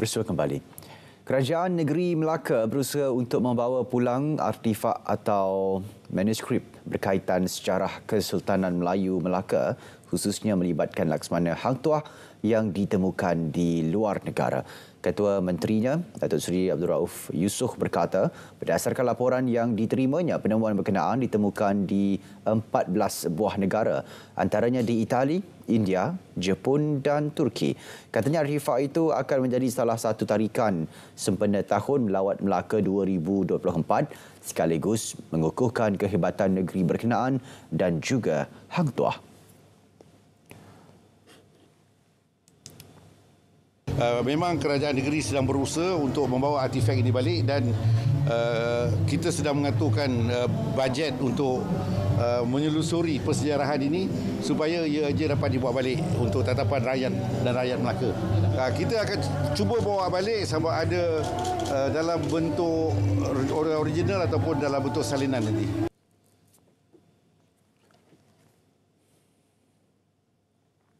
Bersua kembali. Kerajaan Negeri Melaka berusaha untuk membawa pulang artifak atau manuskrip berkaitan sejarah Kesultanan Melayu Melaka khususnya melibatkan Laksmana Hang Tuah yang ditemukan di luar negara. Ketua Menterinya, Datuk Seri Abdul Rauf Yusuf berkata, berdasarkan laporan yang diterimanya, penemuan berkenaan ditemukan di 14 buah negara, antaranya di Itali, India, Jepun dan Turki. Katanya Arifah itu akan menjadi salah satu tarikan sempena tahun melawat Melaka 2024 sekaligus mengukuhkan kehebatan negeri berkenaan dan juga Hang Tuah. Uh, memang kerajaan negeri sedang berusaha untuk membawa artifak ini balik dan uh, kita sedang mengaturkan uh, bajet untuk uh, menyelusuri persejarahan ini supaya ia saja dapat dibawa balik untuk tatapan rakyat dan rakyat Melaka. kita akan cuba bawa balik sama ada dalam bentuk original ataupun dalam bentuk salinan nanti.